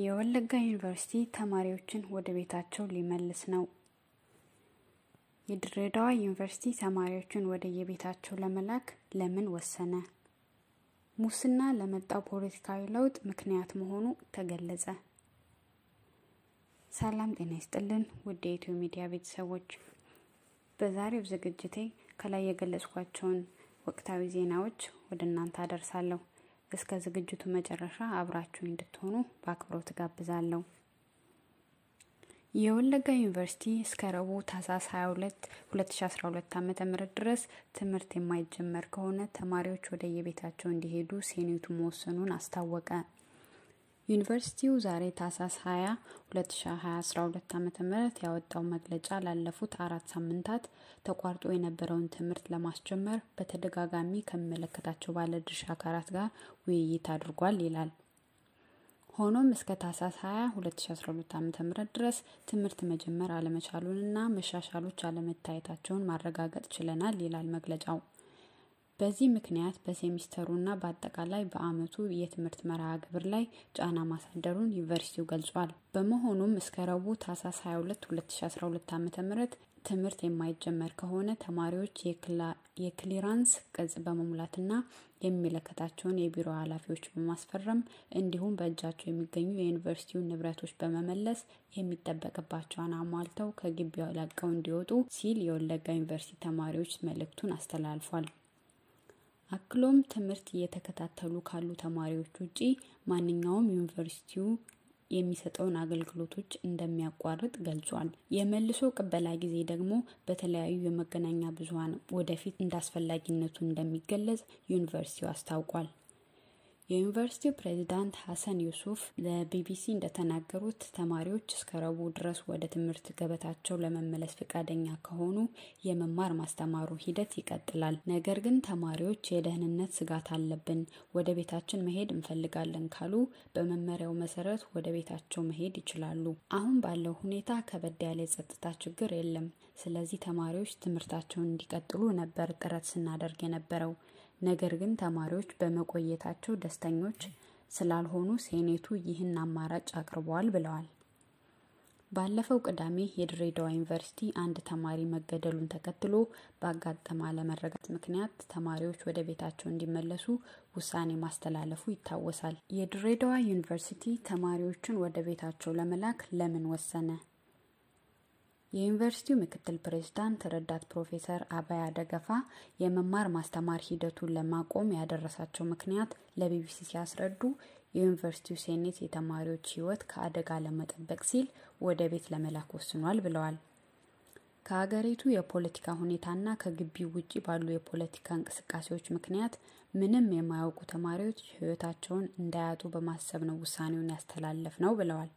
የወለጋ ዩኒቨርሲቲ ተማሪዎችን ወደ ቤታቸው ሊመልስ ነው። የድሬዳዋ ዩኒቨርሲቲ ተማሪዎችን ወደ የቤታቸው ለመላክ ለምን ወሰነ? ሙስና ለመጣው ፖለቲካዊ ለውጥ ምክንያት መሆኑ ተገለጸ። ሰላም ጤና ይስጥልን ውድ የኢትዮ ሚዲያ ቤተሰቦች፣ በዛሬው ዝግጅቴ ከላይ የገለጽኳቸውን ወቅታዊ ዜናዎች ወደ እናንተ አደርሳለሁ። እስከ ዝግጅቱ መጨረሻ አብራችሁ እንድትሆኑ በአክብሮት ጋብዛለሁ። የወለጋ ዩኒቨርሲቲ እስከ ረቡዕ ታህሳስ 22 2012 ዓ.ም ድረስ ትምህርት የማይጀመር ከሆነ ተማሪዎች ወደ የቤታቸው እንዲሄዱ ሴኔቱ መወሰኑን አስታወቀ። ዩኒቨርሲቲው ዛሬ ታሳስ 20 2012 ዓ.ም ያወጣው መግለጫ ላለፉት አራት ሳምንታት ተቋርጦ የነበረውን ትምህርት ለማስጀመር በተደጋጋሚ ከሚመለከታቸው ባለድርሻ አካላት ጋር ውይይት አድርጓል ይላል። ሆኖም እስከ ታሳስ 20 2012 ም ድረስ ትምህርት መጀመር አለመቻሉንና መሻሻሎች አለመታየታቸውን ማረጋገጥ ችለናል ይላል መግለጫው። በዚህ ምክንያት በሴሚስተሩና በአጠቃላይ በዓመቱ የትምህርት መርሃ ግብር ላይ ጫና ማሳደሩን ዩኒቨርሲቲው ገልጿል። በመሆኑም እስከ ረቡዕ ታህሳስ 22 2012 ዓ ም ትምህርት የማይጀመር ከሆነ ተማሪዎች የክሊራንስ ቅጽ በመሙላትና የሚመለከታቸውን የቢሮ ኃላፊዎች በማስፈረም እንዲሁም በእጃቸው የሚገኙ የዩኒቨርሲቲውን ንብረቶች በመመለስ የሚጠበቅባቸውን አሟልተው ከግቢው ለቀው እንዲወጡ ሲል የወለጋ ዩኒቨርሲቲ ተማሪዎች መልእክቱን አስተላልፏል። አክሎም ትምህርት እየተከታተሉ ካሉ ተማሪዎች ውጪ ማንኛውም ዩኒቨርሲቲው የሚሰጠውን አገልግሎቶች እንደሚያቋርጥ ገልጿል። የመልሶ ቅበላ ጊዜ ደግሞ በተለያዩ የመገናኛ ብዙኃን ወደፊት እንዳስፈላጊነቱ እንደሚገለጽ ዩኒቨርሲቲው አስታውቋል። የዩኒቨርሲቲው ፕሬዚዳንት ሀሰን ዩሱፍ ለቢቢሲ እንደተናገሩት ተማሪዎች እስከ ድረስ ወደ ትምህርት ገበታቸው ለመመለስ ፈቃደኛ ከሆኑ የመማር ማስተማሩ ሂደት ይቀጥላል። ነገር ግን ተማሪዎች የደህንነት ስጋት አለብን፣ ወደ ቤታችን መሄድ እንፈልጋለን ካሉ በመመሪያው መሰረት ወደ ቤታቸው መሄድ ይችላሉ። አሁን ባለው ሁኔታ ከበድ ያለ የጸጥታ ችግር የለም። ስለዚህ ተማሪዎች ትምህርታቸውን እንዲቀጥሉ ነበር ጥረት ስናደርግ የነበረው። ነገር ግን ተማሪዎች በመቆየታቸው ደስተኞች ስላልሆኑ ሴኔቱ ይህን አማራጭ አቅርበዋል ብለዋል። ባለፈው ቅዳሜ የድሬዳዋ ዩኒቨርሲቲ አንድ ተማሪ መገደሉን ተከትሎ በአጋጠመ አለመረጋጋት ምክንያት ተማሪዎች ወደ ቤታቸው እንዲመለሱ ውሳኔ ማስተላለፉ ይታወሳል። የድሬዳዋ ዩኒቨርሲቲ ተማሪዎችን ወደ ቤታቸው ለመላክ ለምን ወሰነ? የዩኒቨርሲቲው ምክትል ፕሬዝዳንት ረዳት ፕሮፌሰር አባያ ደገፋ የመማር ማስተማር ሂደቱን ለማቆም ያደረሳቸው ምክንያት ለቢቢሲ ሲያስረዱ የዩኒቨርሲቲው ሴኔት የተማሪዎች ህይወት ከአደጋ ለመጠበቅ ሲል ወደ ቤት ለመላክ ወስኗል ብለዋል። ከሀገሪቱ የፖለቲካ ሁኔታና ከግቢው ውጭ ባሉ የፖለቲካ እንቅስቃሴዎች ምክንያት ምንም የማያውቁ ተማሪዎች ህይወታቸውን እንዳያጡ በማሰብ ነው ውሳኔውን ያስተላለፍ ነው ብለዋል።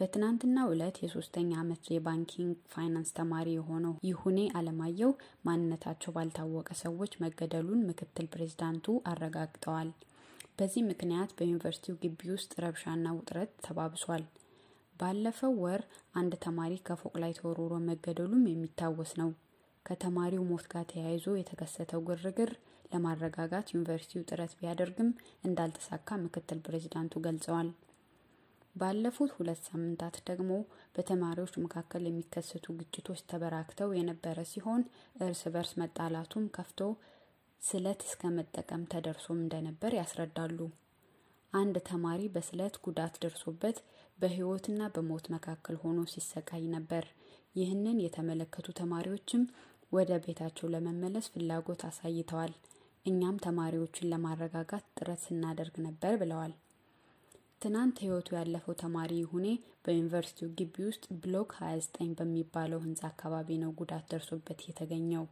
በትናንትናው ዕለት የሶስተኛ ዓመት የባንኪንግ ፋይናንስ ተማሪ የሆነው ይሁኔ አለማየሁ ማንነታቸው ባልታወቀ ሰዎች መገደሉን ምክትል ፕሬዚዳንቱ አረጋግጠዋል። በዚህ ምክንያት በዩኒቨርሲቲው ግቢ ውስጥ ረብሻና ውጥረት ተባብሷል። ባለፈው ወር አንድ ተማሪ ከፎቅ ላይ ተወርውሮ መገደሉም የሚታወስ ነው። ከተማሪው ሞት ጋር ተያይዞ የተከሰተው ግርግር ለማረጋጋት ዩኒቨርሲቲው ጥረት ቢያደርግም እንዳልተሳካ ምክትል ፕሬዚዳንቱ ገልጸዋል። ባለፉት ሁለት ሳምንታት ደግሞ በተማሪዎች መካከል የሚከሰቱ ግጭቶች ተበራክተው የነበረ ሲሆን እርስ በርስ መጣላቱም ከፍቶ ስለት እስከ መጠቀም ተደርሶም እንደነበር ያስረዳሉ። አንድ ተማሪ በስለት ጉዳት ደርሶበት በህይወትና በሞት መካከል ሆኖ ሲሰቃይ ነበር። ይህንን የተመለከቱ ተማሪዎችም ወደ ቤታቸው ለመመለስ ፍላጎት አሳይተዋል። እኛም ተማሪዎችን ለማረጋጋት ጥረት ስናደርግ ነበር ብለዋል። ትናንት ህይወቱ ያለፈው ተማሪ ይሁኔ በዩኒቨርሲቲው ግቢ ውስጥ ብሎክ 29 በሚባለው ህንፃ አካባቢ ነው ጉዳት ደርሶበት የተገኘው።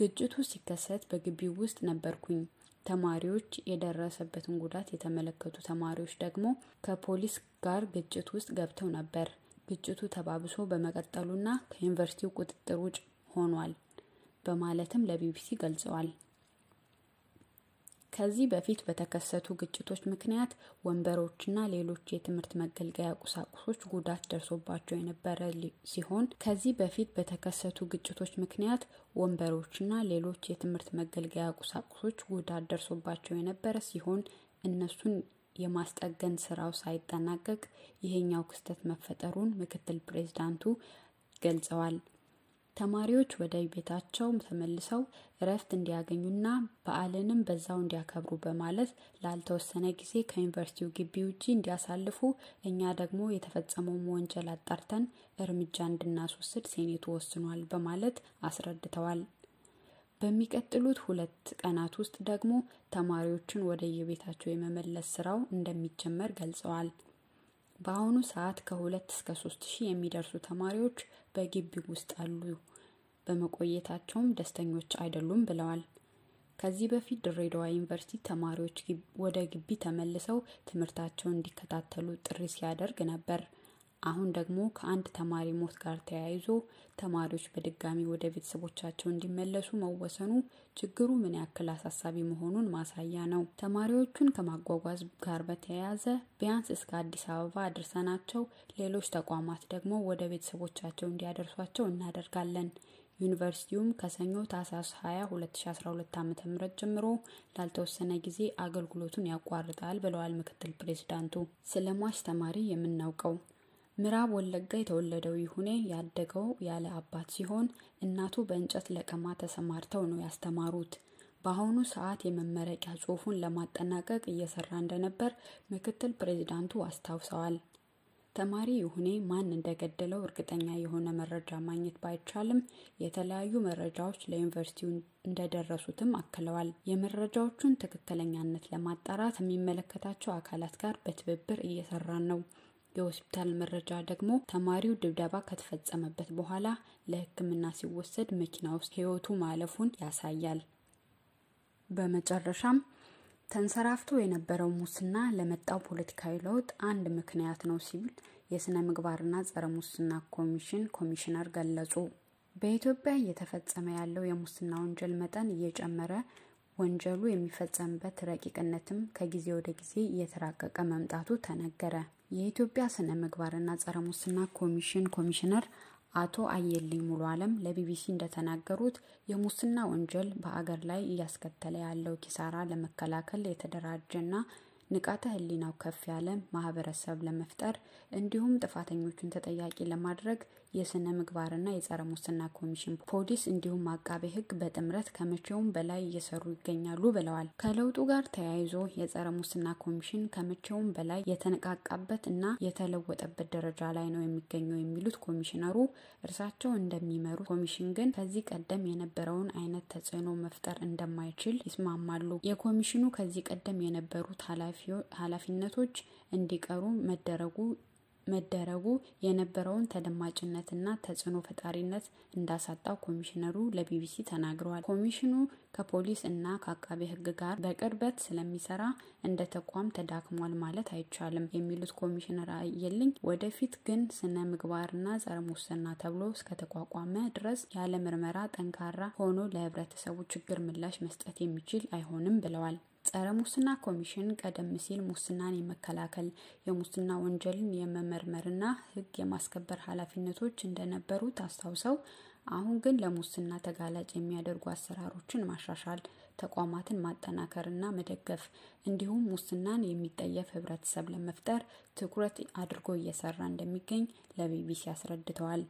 ግጭቱ ሲከሰት በግቢው ውስጥ ነበርኩኝ። ተማሪዎች የደረሰበትን ጉዳት የተመለከቱ ተማሪዎች ደግሞ ከፖሊስ ጋር ግጭት ውስጥ ገብተው ነበር። ግጭቱ ተባብሶ በመቀጠሉና ከዩኒቨርሲቲው ቁጥጥር ውጭ ሆኗል በማለትም ለቢቢሲ ገልጸዋል። ከዚህ በፊት በተከሰቱ ግጭቶች ምክንያት ወንበሮችና ሌሎች የትምህርት መገልገያ ቁሳቁሶች ጉዳት ደርሶባቸው የነበረ ሲሆን ከዚህ በፊት በተከሰቱ ግጭቶች ምክንያት ወንበሮችና ሌሎች የትምህርት መገልገያ ቁሳቁሶች ጉዳት ደርሶባቸው የነበረ ሲሆን እነሱን የማስጠገን ስራው ሳይጠናቀቅ ይሄኛው ክስተት መፈጠሩን ምክትል ፕሬዝዳንቱ ገልጸዋል። ተማሪዎች ወደ ቤታቸው ተመልሰው እረፍት እንዲያገኙና በዓልንም በዛው እንዲያከብሩ በማለት ላልተወሰነ ጊዜ ከዩኒቨርሲቲው ግቢ ውጪ እንዲያሳልፉ እኛ ደግሞ የተፈጸመውን ወንጀል አጣርተን እርምጃ እንድናስወስድ ሴኔቱ ወስኗል በማለት አስረድተዋል። በሚቀጥሉት ሁለት ቀናት ውስጥ ደግሞ ተማሪዎችን ወደ የቤታቸው የመመለስ ስራው እንደሚጀመር ገልጸዋል። በአሁኑ ሰዓት ከሁለት እስከ ሶስት ሺህ የሚደርሱ ተማሪዎች በግቢ ውስጥ አሉ። በመቆየታቸውም ደስተኞች አይደሉም ብለዋል። ከዚህ በፊት ድሬዳዋ ዩኒቨርሲቲ ተማሪዎች ወደ ግቢ ተመልሰው ትምህርታቸውን እንዲከታተሉ ጥሪ ሲያደርግ ነበር። አሁን ደግሞ ከአንድ ተማሪ ሞት ጋር ተያይዞ ተማሪዎች በድጋሚ ወደ ቤተሰቦቻቸው እንዲመለሱ መወሰኑ ችግሩ ምን ያክል አሳሳቢ መሆኑን ማሳያ ነው። ተማሪዎቹን ከማጓጓዝ ጋር በተያያዘ ቢያንስ እስከ አዲስ አበባ አድርሰናቸው ሌሎች ተቋማት ደግሞ ወደ ቤተሰቦቻቸው እንዲያደርሷቸው እናደርጋለን። ዩኒቨርሲቲውም ከሰኞ ታህሳስ 20 2012 ዓ ም ጀምሮ ላልተወሰነ ጊዜ አገልግሎቱን ያቋርጣል ብለዋል ምክትል ፕሬዚዳንቱ። ስለ ሟች ተማሪ የምናውቀው ምዕራብ ወለጋ የተወለደው ይሁኔ ያደገው ያለ አባት ሲሆን እናቱ በእንጨት ለቀማ ተሰማርተው ነው ያስተማሩት። በአሁኑ ሰዓት የመመረቂያ ጽሑፉን ለማጠናቀቅ እየሰራ እንደነበር ምክትል ፕሬዚዳንቱ አስታውሰዋል። ተማሪ ይሁኔ ማን እንደገደለው እርግጠኛ የሆነ መረጃ ማግኘት ባይቻልም የተለያዩ መረጃዎች ለዩኒቨርሲቲው እንደደረሱትም አክለዋል። የመረጃዎቹን ትክክለኛነት ለማጣራት የሚመለከታቸው አካላት ጋር በትብብር እየሰራን ነው። የሆስፒታል መረጃ ደግሞ ተማሪው ድብደባ ከተፈጸመበት በኋላ ለሕክምና ሲወሰድ መኪና ውስጥ ህይወቱ ማለፉን ያሳያል። በመጨረሻም ተንሰራፍቶ የነበረው ሙስና ለመጣው ፖለቲካዊ ለውጥ አንድ ምክንያት ነው ሲል የስነ ምግባርና ጸረ ሙስና ኮሚሽን ኮሚሽነር ገለጹ። በኢትዮጵያ እየተፈጸመ ያለው የሙስና ወንጀል መጠን እየጨመረ ወንጀሉ የሚፈጸምበት ረቂቅነትም ከጊዜ ወደ ጊዜ እየተራቀቀ መምጣቱ ተነገረ። የኢትዮጵያ ስነ ምግባርና ጸረ ሙስና ኮሚሽን ኮሚሽነር አቶ አየልኝ ሙሉ አለም ለቢቢሲ እንደተናገሩት የሙስና ወንጀል በአገር ላይ እያስከተለ ያለው ኪሳራ ለመከላከል የተደራጀና ንቃተ ህሊናው ከፍ ያለ ማህበረሰብ ለመፍጠር እንዲሁም ጥፋተኞቹን ተጠያቂ ለማድረግ የስነ ምግባርና የጸረ ሙስና ኮሚሽን ፖሊስ እንዲሁም አቃቤ ህግ በጥምረት ከመቼውም በላይ እየሰሩ ይገኛሉ ብለዋል። ከለውጡ ጋር ተያይዞ የጸረ ሙስና ኮሚሽን ከመቼውም በላይ የተነቃቃበት እና የተለወጠበት ደረጃ ላይ ነው የሚገኘው የሚሉት ኮሚሽነሩ እርሳቸው እንደሚመሩ ኮሚሽን ግን ከዚህ ቀደም የነበረውን አይነት ተጽዕኖ መፍጠር እንደማይችል ይስማማሉ። የኮሚሽኑ ከዚህ ቀደም የነበሩት ኃላፊ ኃላፊነቶች እንዲቀሩ መደረጉ መደረጉ የነበረውን ተደማጭነትና ተጽዕኖ ፈጣሪነት እንዳሳጣው ኮሚሽነሩ ለቢቢሲ ተናግረዋል። ኮሚሽኑ ከፖሊስ እና ከአቃቤ ሕግ ጋር በቅርበት ስለሚሰራ እንደ ተቋም ተዳክሟል ማለት አይቻልም የሚሉት ኮሚሽነር አየልኝ ወደፊት ግን ስነ ምግባርና ጸረ ሙስና ተብሎ እስከተቋቋመ ድረስ ያለ ምርመራ ጠንካራ ሆኖ ለህብረተሰቡ ችግር ምላሽ መስጠት የሚችል አይሆንም ብለዋል። ጸረ ሙስና ኮሚሽን ቀደም ሲል ሙስናን የመከላከል የሙስና ወንጀልን የመመርመርና ህግ የማስከበር ኃላፊነቶች እንደነበሩት አስታውሰው አሁን ግን ለሙስና ተጋላጭ የሚያደርጉ አሰራሮችን ማሻሻል፣ ተቋማትን ማጠናከርና መደገፍ እንዲሁም ሙስናን የሚጠየፍ ህብረተሰብ ለመፍጠር ትኩረት አድርጎ እየሰራ እንደሚገኝ ለቢቢሲ አስረድተዋል።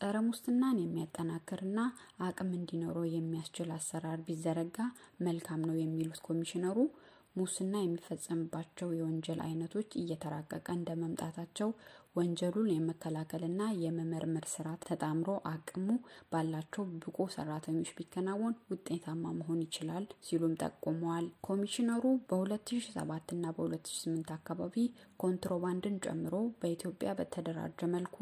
ጸረ ሙስናን የሚያጠናክርና አቅም እንዲኖረው የሚያስችል አሰራር ቢዘረጋ መልካም ነው የሚሉት ኮሚሽነሩ ሙስና የሚፈጸምባቸው የወንጀል አይነቶች እየተራቀቀ እንደመምጣታቸው ወንጀሉን የመከላከልና የመመርመር ስራ ተጣምሮ አቅሙ ባላቸው ብቁ ሰራተኞች ቢከናወን ውጤታማ መሆን ይችላል ሲሉም ጠቁመዋል። ኮሚሽነሩ በ2007 እና በ2008 አካባቢ ኮንትሮባንድን ጨምሮ በኢትዮጵያ በተደራጀ መልኩ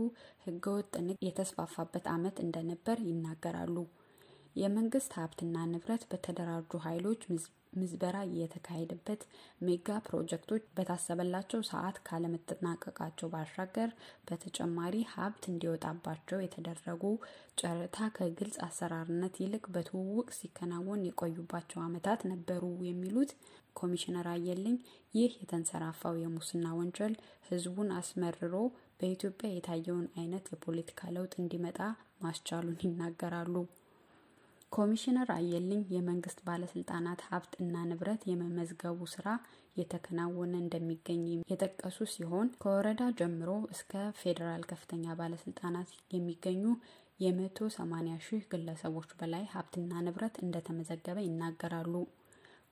ህገወጥ ንግድ የተስፋፋበት ዓመት እንደነበር ይናገራሉ። የመንግስት ሀብትና ንብረት በተደራጁ ኃይሎች ምዝበራ የተካሄደበት ሜጋ ፕሮጀክቶች በታሰበላቸው ሰዓት ካለመጠናቀቃቸው ባሻገር በተጨማሪ ሀብት እንዲወጣባቸው የተደረጉ ጨረታ ከግልጽ አሰራርነት ይልቅ በትውውቅ ሲከናወን የቆዩባቸው ዓመታት ነበሩ የሚሉት ኮሚሽነር አየልኝ ይህ የተንሰራፋው የሙስና ወንጀል ህዝቡን አስመርሮ በኢትዮጵያ የታየውን አይነት የፖለቲካ ለውጥ እንዲመጣ ማስቻሉን ይናገራሉ። ኮሚሽነር አየልኝ የመንግስት ባለስልጣናት ሀብት እና ንብረት የመመዝገቡ ስራ የተከናወነ እንደሚገኝ የጠቀሱ ሲሆን ከወረዳ ጀምሮ እስከ ፌዴራል ከፍተኛ ባለስልጣናት የሚገኙ የመቶ ሰማኒያ ሺህ ግለሰቦች በላይ ሀብትና ንብረት እንደተመዘገበ ይናገራሉ።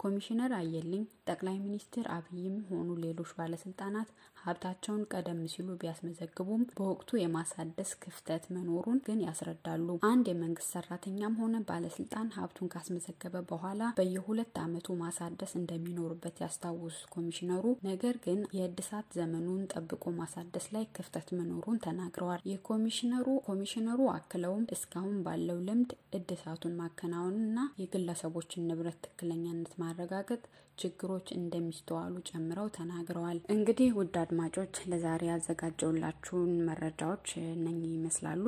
ኮሚሽነር አየልኝ ጠቅላይ ሚኒስትር አብይም ሆኑ ሌሎች ባለስልጣናት ሀብታቸውን ቀደም ሲሉ ቢያስመዘግቡም በወቅቱ የማሳደስ ክፍተት መኖሩን ግን ያስረዳሉ። አንድ የመንግስት ሰራተኛም ሆነ ባለስልጣን ሀብቱን ካስመዘገበ በኋላ በየሁለት ዓመቱ ማሳደስ እንደሚኖርበት ያስታወሱት ኮሚሽነሩ ነገር ግን የእድሳት ዘመኑን ጠብቆ ማሳደስ ላይ ክፍተት መኖሩን ተናግረዋል። የኮሚሽነሩ ኮሚሽነሩ አክለውም እስካሁን ባለው ልምድ እድሳቱን ማከናወንና የግለሰቦችን ንብረት ትክክለኛነት ማረጋገጥ ችግሮች እንደሚስተዋሉ ጨምረው ተናግረዋል። እንግዲህ ውድ አድማጮች ለዛሬ ያዘጋጀውላችሁን መረጃዎች እነኝ ይመስላሉ።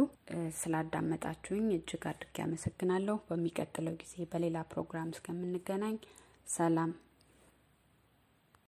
ስላዳመጣችሁኝ እጅግ አድርጌ አመሰግናለሁ። በሚቀጥለው ጊዜ በሌላ ፕሮግራም እስከምንገናኝ ሰላም።